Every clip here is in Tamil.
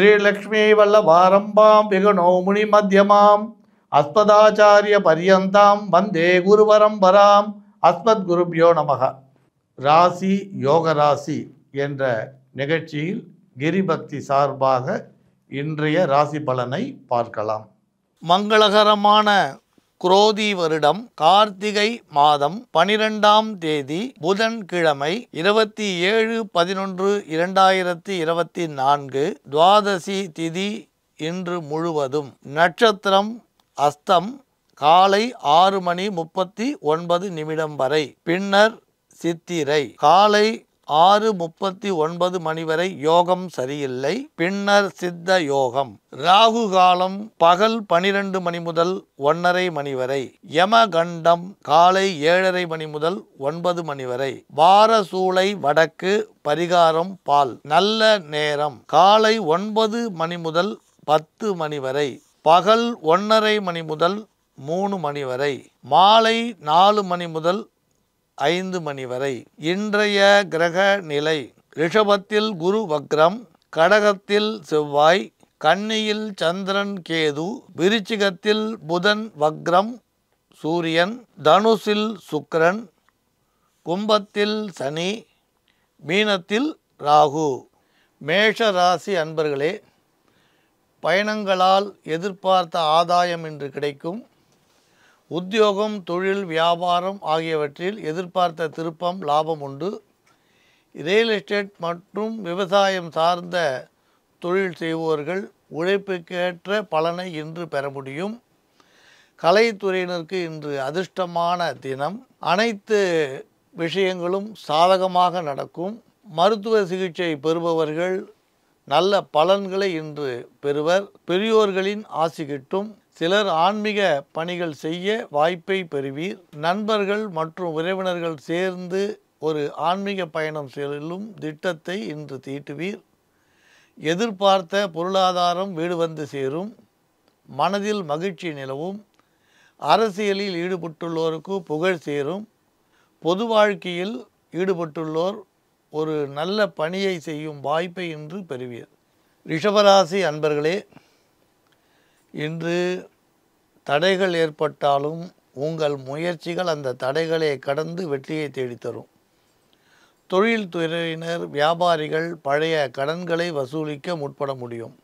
ஸ்ரீலக்ஷ்மி வல்லபாரம்பாம் விகணோமுனி மத்தியமாம் அஸ்மதாச்சாரிய பரியந்தாம் வந்தே குருவரம் வராம் அஸ்மத் குருபியோ நமக ராசி யோக ராசி என்ற நிகழ்ச்சியில் கிரிபக்தி சார்பாக இன்றைய ராசி பலனை பார்க்கலாம் மங்களகரமான குரோதி வருடம் கார்த்திகை மாதம் பனிரெண்டாம் தேதி புதன்கிழமை இருபத்தி ஏழு பதினொன்று இரண்டாயிரத்தி இருபத்தி நான்கு துவாதசி திதி இன்று முழுவதும் நட்சத்திரம் அஸ்தம் காலை ஆறு மணி முப்பத்தி ஒன்பது நிமிடம் வரை பின்னர் சித்திரை காலை ஆறு முப்பத்தி ஒன்பது மணி வரை யோகம் சரியில்லை பின்னர் சித்த யோகம் ராகு காலம் பகல் பனிரெண்டு மணி முதல் ஒன்னரை மணி வரை யமகண்டம் காலை ஏழரை மணி முதல் ஒன்பது மணி வரை வார சூளை வடக்கு பரிகாரம் பால் நல்ல நேரம் காலை ஒன்பது மணி முதல் பத்து மணி வரை பகல் ஒன்னரை மணி முதல் மூணு மணி வரை மாலை நாலு மணி முதல் ஐந்து மணி வரை இன்றைய கிரக நிலை ரிஷபத்தில் குரு வக்ரம் கடகத்தில் செவ்வாய் கன்னியில் சந்திரன் கேது விருச்சிகத்தில் புதன் வக்ரம் சூரியன் தனுசில் சுக்கரன் கும்பத்தில் சனி மீனத்தில் ராகு மேஷ ராசி அன்பர்களே பயணங்களால் எதிர்பார்த்த ஆதாயம் இன்று கிடைக்கும் உத்தியோகம் தொழில் வியாபாரம் ஆகியவற்றில் எதிர்பார்த்த திருப்பம் லாபம் உண்டு ரியல் எஸ்டேட் மற்றும் விவசாயம் சார்ந்த தொழில் செய்வோர்கள் உழைப்புக்கேற்ற பலனை இன்று பெற முடியும் கலைத்துறையினருக்கு இன்று அதிர்ஷ்டமான தினம் அனைத்து விஷயங்களும் சாதகமாக நடக்கும் மருத்துவ சிகிச்சை பெறுபவர்கள் நல்ல பலன்களை இன்று பெறுவர் பெரியோர்களின் ஆசி கிட்டும் சிலர் ஆன்மீக பணிகள் செய்ய வாய்ப்பை பெறுவீர் நண்பர்கள் மற்றும் உறவினர்கள் சேர்ந்து ஒரு ஆன்மீக பயணம் செல்லும் திட்டத்தை இன்று தீட்டுவீர் எதிர்பார்த்த பொருளாதாரம் வீடு வந்து சேரும் மனதில் மகிழ்ச்சி நிலவும் அரசியலில் ஈடுபட்டுள்ளோருக்கு புகழ் சேரும் பொது வாழ்க்கையில் ஈடுபட்டுள்ளோர் ஒரு நல்ல பணியை செய்யும் வாய்ப்பை இன்று பெறுவீர் ரிஷபராசி அன்பர்களே இன்று தடைகள் ஏற்பட்டாலும் உங்கள் முயற்சிகள் அந்த தடைகளை கடந்து வெற்றியை தேடித்தரும் தொழில்துறையினர் வியாபாரிகள் பழைய கடன்களை வசூலிக்க முற்பட முடியும்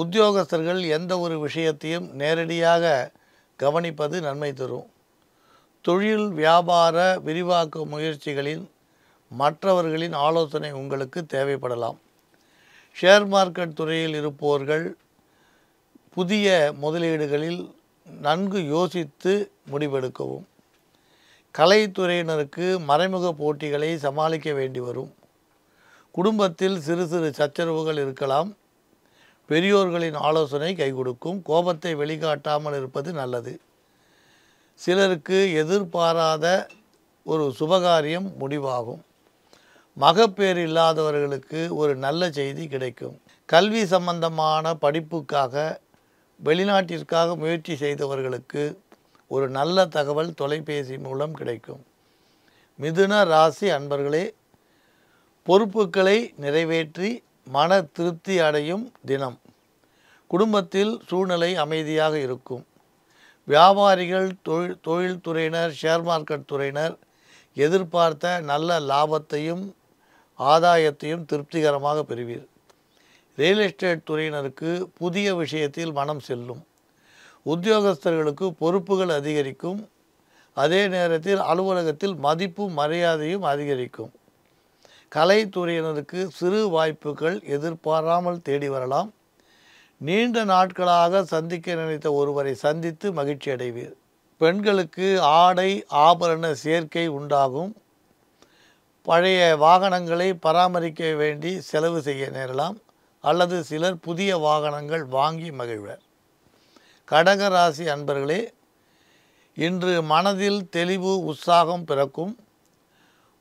உத்தியோகஸ்தர்கள் எந்த ஒரு விஷயத்தையும் நேரடியாக கவனிப்பது நன்மை தரும் தொழில் வியாபார விரிவாக்க முயற்சிகளின் மற்றவர்களின் ஆலோசனை உங்களுக்கு தேவைப்படலாம் ஷேர் மார்க்கெட் துறையில் இருப்போர்கள் புதிய முதலீடுகளில் நன்கு யோசித்து முடிவெடுக்கவும் கலைத்துறையினருக்கு மறைமுக போட்டிகளை சமாளிக்க வேண்டி வரும் குடும்பத்தில் சிறு சிறு சச்சரவுகள் இருக்கலாம் பெரியோர்களின் ஆலோசனை கை கொடுக்கும் கோபத்தை வெளிக்காட்டாமல் இருப்பது நல்லது சிலருக்கு எதிர்பாராத ஒரு சுபகாரியம் முடிவாகும் மகப்பேறு இல்லாதவர்களுக்கு ஒரு நல்ல செய்தி கிடைக்கும் கல்வி சம்பந்தமான படிப்புக்காக வெளிநாட்டிற்காக முயற்சி செய்தவர்களுக்கு ஒரு நல்ல தகவல் தொலைபேசி மூலம் கிடைக்கும் மிதுன ராசி அன்பர்களே பொறுப்புகளை நிறைவேற்றி மன திருப்தி அடையும் தினம் குடும்பத்தில் சூழ்நிலை அமைதியாக இருக்கும் வியாபாரிகள் தொழில் தொழில்துறையினர் ஷேர் மார்க்கெட் துறையினர் எதிர்பார்த்த நல்ல லாபத்தையும் ஆதாயத்தையும் திருப்திகரமாக பெறுவீர் ரியல் எஸ்டேட் துறையினருக்கு புதிய விஷயத்தில் மனம் செல்லும் உத்தியோகஸ்தர்களுக்கு பொறுப்புகள் அதிகரிக்கும் அதே நேரத்தில் அலுவலகத்தில் மதிப்பும் மரியாதையும் அதிகரிக்கும் கலைத்துறையினருக்கு சிறு வாய்ப்புகள் எதிர்பாராமல் தேடி வரலாம் நீண்ட நாட்களாக சந்திக்க நினைத்த ஒருவரை சந்தித்து மகிழ்ச்சி அடைவீர் பெண்களுக்கு ஆடை ஆபரண சேர்க்கை உண்டாகும் பழைய வாகனங்களை பராமரிக்க வேண்டி செலவு செய்ய நேரலாம் அல்லது சிலர் புதிய வாகனங்கள் வாங்கி மகிழ்வர் கடகராசி அன்பர்களே இன்று மனதில் தெளிவு உற்சாகம் பிறக்கும்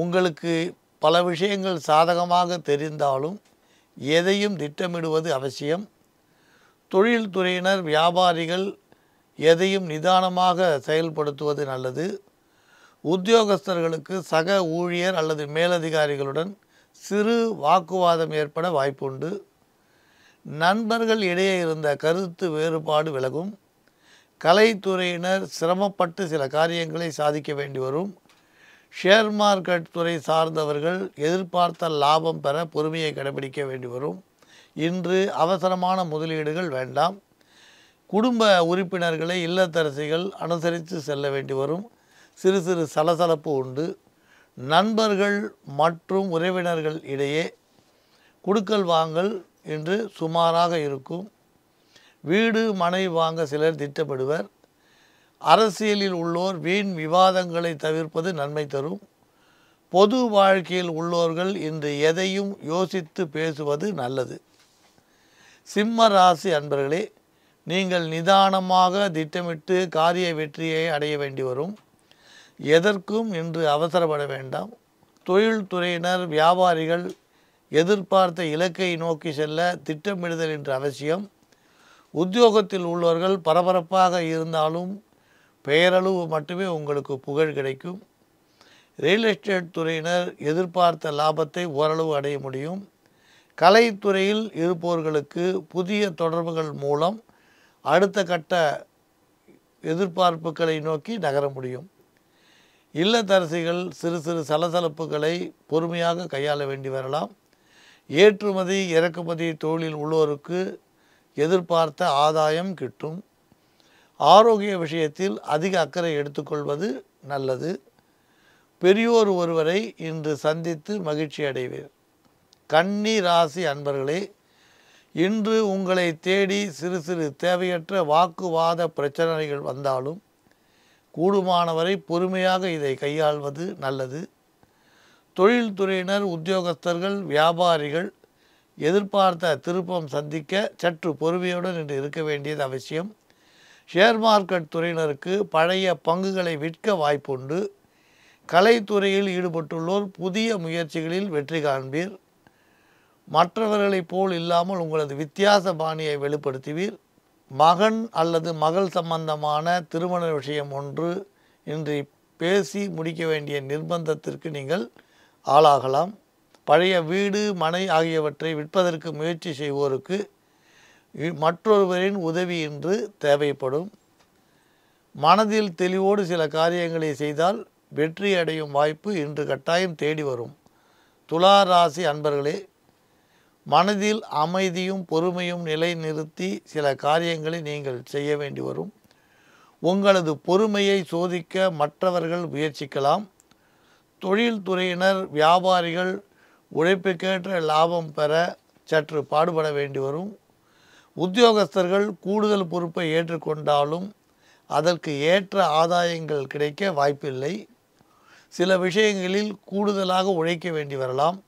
உங்களுக்கு பல விஷயங்கள் சாதகமாக தெரிந்தாலும் எதையும் திட்டமிடுவது அவசியம் தொழில்துறையினர் வியாபாரிகள் எதையும் நிதானமாக செயல்படுத்துவது நல்லது உத்தியோகஸ்தர்களுக்கு சக ஊழியர் அல்லது மேலதிகாரிகளுடன் சிறு வாக்குவாதம் ஏற்பட வாய்ப்புண்டு நண்பர்கள் இடையே இருந்த கருத்து வேறுபாடு விலகும் கலைத்துறையினர் சிரமப்பட்டு சில காரியங்களை சாதிக்க வேண்டி வரும் ஷேர் மார்க்கெட் துறை சார்ந்தவர்கள் எதிர்பார்த்த லாபம் பெற பொறுமையை கடைபிடிக்க வேண்டி வரும் இன்று அவசரமான முதலீடுகள் வேண்டாம் குடும்ப உறுப்பினர்களை இல்லத்தரசிகள் அனுசரித்து செல்ல வேண்டி வரும் சிறு சிறு சலசலப்பு உண்டு நண்பர்கள் மற்றும் உறவினர்கள் இடையே குடுக்கல் வாங்கல் இன்று சுமாராக இருக்கும் வீடு மனை வாங்க சிலர் திட்டப்படுவர் அரசியலில் உள்ளோர் வீண் விவாதங்களை தவிர்ப்பது நன்மை தரும் பொது வாழ்க்கையில் உள்ளோர்கள் இன்று எதையும் யோசித்து பேசுவது நல்லது சிம்ம ராசி அன்பர்களே நீங்கள் நிதானமாக திட்டமிட்டு காரிய வெற்றியை அடைய வேண்டி வரும் எதற்கும் இன்று அவசரப்பட வேண்டாம் தொழில்துறையினர் வியாபாரிகள் எதிர்பார்த்த இலக்கை நோக்கி செல்ல திட்டமிடுதல் என்ற அவசியம் உத்தியோகத்தில் உள்ளவர்கள் பரபரப்பாக இருந்தாலும் பெயரளவு மட்டுமே உங்களுக்கு புகழ் கிடைக்கும் ரியல் எஸ்டேட் துறையினர் எதிர்பார்த்த லாபத்தை ஓரளவு அடைய முடியும் கலைத்துறையில் இருப்பவர்களுக்கு புதிய தொடர்புகள் மூலம் அடுத்த கட்ட எதிர்பார்ப்புகளை நோக்கி நகர முடியும் இல்லத்தரசிகள் சிறு சிறு சலசலப்புகளை பொறுமையாக கையாள வேண்டி வரலாம் ஏற்றுமதி இறக்குமதி தொழிலில் உள்ளோருக்கு எதிர்பார்த்த ஆதாயம் கிட்டும் ஆரோக்கிய விஷயத்தில் அதிக அக்கறை எடுத்துக்கொள்வது நல்லது பெரியோர் ஒருவரை இன்று சந்தித்து மகிழ்ச்சி அடைவேன் கன்னி ராசி அன்பர்களே இன்று உங்களை தேடி சிறு சிறு தேவையற்ற வாக்குவாத பிரச்சனைகள் வந்தாலும் கூடுமானவரை பொறுமையாக இதை கையாள்வது நல்லது தொழில்துறையினர் உத்தியோகஸ்தர்கள் வியாபாரிகள் எதிர்பார்த்த திருப்பம் சந்திக்க சற்று பொறுமையுடன் இன்று இருக்க வேண்டியது அவசியம் ஷேர் மார்க்கெட் துறையினருக்கு பழைய பங்குகளை விற்க வாய்ப்புண்டு கலைத்துறையில் ஈடுபட்டுள்ளோர் புதிய முயற்சிகளில் வெற்றி காண்பீர் மற்றவர்களைப் போல் இல்லாமல் உங்களது வித்தியாச பாணியை வெளிப்படுத்துவீர் மகன் அல்லது மகள் சம்பந்தமான திருமண விஷயம் ஒன்று இன்று பேசி முடிக்க வேண்டிய நிர்பந்தத்திற்கு நீங்கள் ஆளாகலாம் பழைய வீடு மனை ஆகியவற்றை விற்பதற்கு முயற்சி செய்வோருக்கு மற்றொருவரின் உதவி இன்று தேவைப்படும் மனதில் தெளிவோடு சில காரியங்களை செய்தால் வெற்றி அடையும் வாய்ப்பு இன்று கட்டாயம் தேடி வரும் துலா ராசி அன்பர்களே மனதில் அமைதியும் பொறுமையும் நிலை நிறுத்தி சில காரியங்களை நீங்கள் செய்ய வேண்டி வரும் உங்களது பொறுமையை சோதிக்க மற்றவர்கள் முயற்சிக்கலாம் தொழில்துறையினர் வியாபாரிகள் உழைப்புக்கேற்ற லாபம் பெற சற்று பாடுபட வேண்டி வரும் உத்தியோகஸ்தர்கள் கூடுதல் பொறுப்பை ஏற்றுக்கொண்டாலும் அதற்கு ஏற்ற ஆதாயங்கள் கிடைக்க வாய்ப்பில்லை சில விஷயங்களில் கூடுதலாக உழைக்க வேண்டி வரலாம்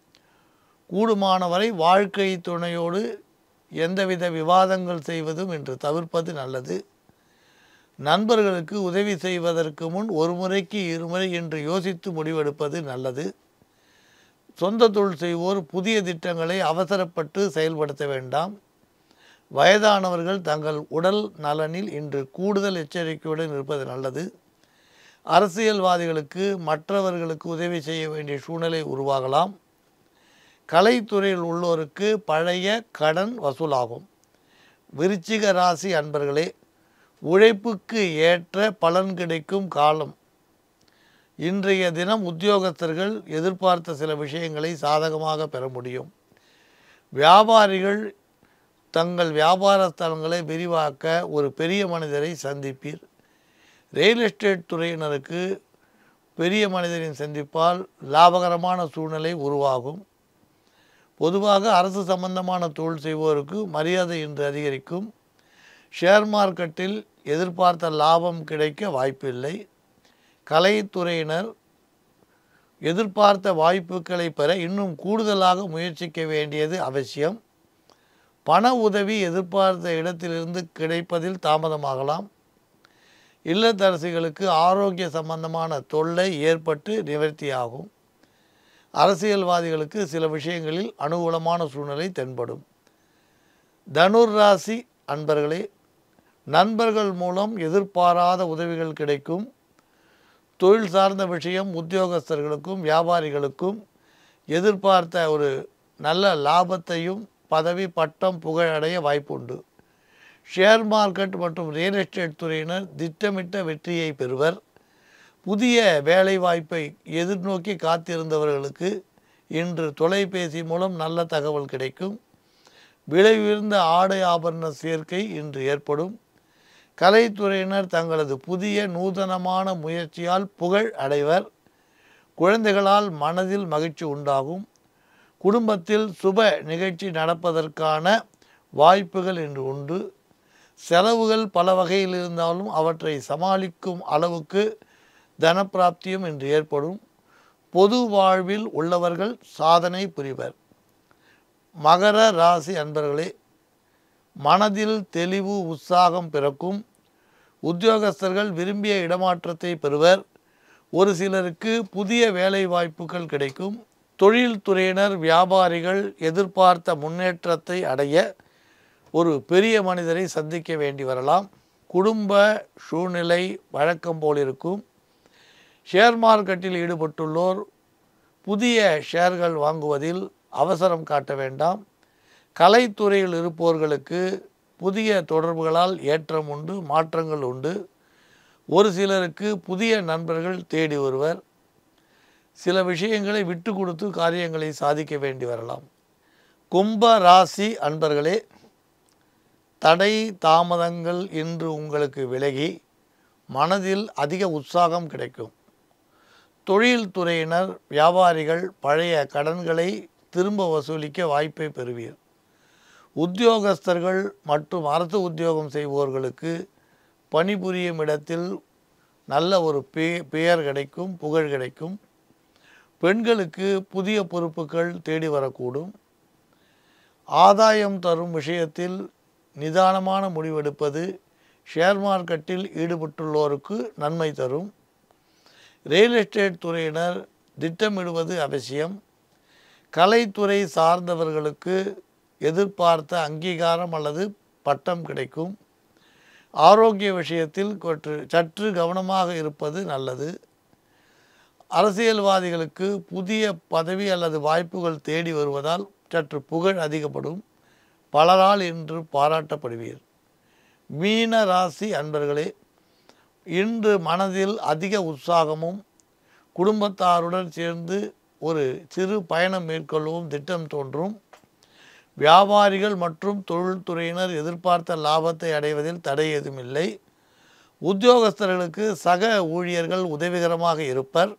கூடுமானவரை வாழ்க்கை துணையோடு எந்தவித விவாதங்கள் செய்வதும் என்று தவிர்ப்பது நல்லது நண்பர்களுக்கு உதவி செய்வதற்கு முன் ஒரு முறைக்கு இருமுறை என்று யோசித்து முடிவெடுப்பது நல்லது சொந்த தொழில் செய்வோர் புதிய திட்டங்களை அவசரப்பட்டு செயல்படுத்த வேண்டாம் வயதானவர்கள் தங்கள் உடல் நலனில் இன்று கூடுதல் எச்சரிக்கையுடன் இருப்பது நல்லது அரசியல்வாதிகளுக்கு மற்றவர்களுக்கு உதவி செய்ய வேண்டிய சூழ்நிலை உருவாகலாம் கலைத்துறையில் உள்ளோருக்கு பழைய கடன் வசூலாகும் விருச்சிக ராசி அன்பர்களே உழைப்புக்கு ஏற்ற பலன் கிடைக்கும் காலம் இன்றைய தினம் உத்தியோகத்தர்கள் எதிர்பார்த்த சில விஷயங்களை சாதகமாக பெற முடியும் வியாபாரிகள் தங்கள் வியாபார விரிவாக்க ஒரு பெரிய மனிதரை சந்திப்பீர் ரியல் எஸ்டேட் துறையினருக்கு பெரிய மனிதரின் சந்திப்பால் லாபகரமான சூழ்நிலை உருவாகும் பொதுவாக அரசு சம்பந்தமான தொழில் செய்வோருக்கு மரியாதை இன்று அதிகரிக்கும் ஷேர் மார்க்கெட்டில் எதிர்பார்த்த லாபம் கிடைக்க வாய்ப்பில்லை கலைத்துறையினர் எதிர்பார்த்த வாய்ப்புகளை பெற இன்னும் கூடுதலாக முயற்சிக்க வேண்டியது அவசியம் பண உதவி எதிர்பார்த்த இடத்திலிருந்து கிடைப்பதில் தாமதமாகலாம் இல்லத்தரசிகளுக்கு ஆரோக்கிய சம்பந்தமான தொல்லை ஏற்பட்டு நிவர்த்தியாகும் அரசியல்வாதிகளுக்கு சில விஷயங்களில் அனுகூலமான சூழ்நிலை தென்படும் தனுர் ராசி அன்பர்களே நண்பர்கள் மூலம் எதிர்பாராத உதவிகள் கிடைக்கும் தொழில் சார்ந்த விஷயம் உத்தியோகஸ்தர்களுக்கும் வியாபாரிகளுக்கும் எதிர்பார்த்த ஒரு நல்ல லாபத்தையும் பதவி பட்டம் புகழடைய வாய்ப்பு உண்டு ஷேர் மார்க்கெட் மற்றும் ரியல் எஸ்டேட் துறையினர் திட்டமிட்ட வெற்றியை பெறுவர் புதிய வேலை வாய்ப்பை எதிர்நோக்கி காத்திருந்தவர்களுக்கு இன்று தொலைபேசி மூலம் நல்ல தகவல் கிடைக்கும் விலை உயர்ந்த ஆடை ஆபரண சேர்க்கை இன்று ஏற்படும் கலைத்துறையினர் தங்களது புதிய நூதனமான முயற்சியால் புகழ் அடைவர் குழந்தைகளால் மனதில் மகிழ்ச்சி உண்டாகும் குடும்பத்தில் சுப நிகழ்ச்சி நடப்பதற்கான வாய்ப்புகள் என்று உண்டு செலவுகள் பல வகையில் இருந்தாலும் அவற்றை சமாளிக்கும் அளவுக்கு தனப்பிராப்தியும் இன்று ஏற்படும் பொது வாழ்வில் உள்ளவர்கள் சாதனை புரிவர் மகர ராசி அன்பர்களே மனதில் தெளிவு உற்சாகம் பிறக்கும் உத்தியோகஸ்தர்கள் விரும்பிய இடமாற்றத்தை பெறுவர் ஒரு சிலருக்கு புதிய வேலை வாய்ப்புகள் கிடைக்கும் தொழில்துறையினர் வியாபாரிகள் எதிர்பார்த்த முன்னேற்றத்தை அடைய ஒரு பெரிய மனிதரை சந்திக்க வேண்டி வரலாம் குடும்ப சூழ்நிலை வழக்கம் போல் இருக்கும் ஷேர் மார்க்கெட்டில் ஈடுபட்டுள்ளோர் புதிய ஷேர்கள் வாங்குவதில் அவசரம் காட்ட வேண்டாம் கலைத்துறையில் இருப்போர்களுக்கு புதிய தொடர்புகளால் ஏற்றம் உண்டு மாற்றங்கள் உண்டு ஒரு சிலருக்கு புதிய நண்பர்கள் தேடி வருவர் சில விஷயங்களை விட்டு கொடுத்து காரியங்களை சாதிக்க வேண்டி வரலாம் கும்ப ராசி அன்பர்களே தடை தாமதங்கள் இன்று உங்களுக்கு விலகி மனதில் அதிக உற்சாகம் கிடைக்கும் தொழில்துறையினர் வியாபாரிகள் பழைய கடன்களை திரும்ப வசூலிக்க வாய்ப்பை பெறுவீர் உத்தியோகஸ்தர்கள் மற்றும் அரசு உத்தியோகம் செய்பவர்களுக்கு பணிபுரியும் இடத்தில் நல்ல ஒரு பே பெயர் கிடைக்கும் புகழ் கிடைக்கும் பெண்களுக்கு புதிய பொறுப்புகள் தேடி வரக்கூடும் ஆதாயம் தரும் விஷயத்தில் நிதானமான முடிவெடுப்பது ஷேர் மார்க்கெட்டில் ஈடுபட்டுள்ளோருக்கு நன்மை தரும் ரியல் எஸ்டேட் துறையினர் திட்டமிடுவது அவசியம் கலைத்துறை சார்ந்தவர்களுக்கு எதிர்பார்த்த அங்கீகாரம் அல்லது பட்டம் கிடைக்கும் ஆரோக்கிய விஷயத்தில் கொற்று சற்று கவனமாக இருப்பது நல்லது அரசியல்வாதிகளுக்கு புதிய பதவி அல்லது வாய்ப்புகள் தேடி வருவதால் சற்று புகழ் அதிகப்படும் பலரால் இன்று பாராட்டப்படுவீர் மீன ராசி அன்பர்களே இன்று மனதில் அதிக உற்சாகமும் குடும்பத்தாருடன் சேர்ந்து ஒரு சிறு பயணம் மேற்கொள்ளவும் திட்டம் தோன்றும் வியாபாரிகள் மற்றும் தொழில்துறையினர் எதிர்பார்த்த லாபத்தை அடைவதில் தடை ஏதுமில்லை உத்தியோகஸ்தர்களுக்கு சக ஊழியர்கள் உதவிகரமாக இருப்பர்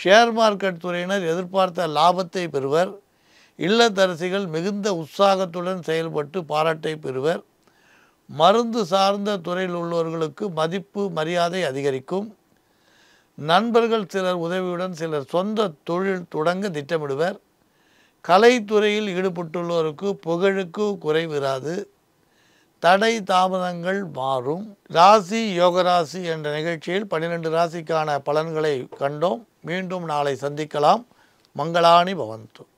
ஷேர் மார்க்கெட் துறையினர் எதிர்பார்த்த லாபத்தை பெறுவர் இல்லத்தரசிகள் மிகுந்த உற்சாகத்துடன் செயல்பட்டு பாராட்டை பெறுவர் மருந்து சார்ந்த துறையில் உள்ளவர்களுக்கு மதிப்பு மரியாதை அதிகரிக்கும் நண்பர்கள் சிலர் உதவியுடன் சிலர் சொந்த தொழில் தொடங்க திட்டமிடுவர் கலைத்துறையில் ஈடுபட்டுள்ளோருக்கு புகழுக்கு குறைவிராது தடை தாமதங்கள் மாறும் ராசி யோகராசி என்ற நிகழ்ச்சியில் பன்னிரெண்டு ராசிக்கான பலன்களை கண்டோம் மீண்டும் நாளை சந்திக்கலாம் மங்களானி பவந்து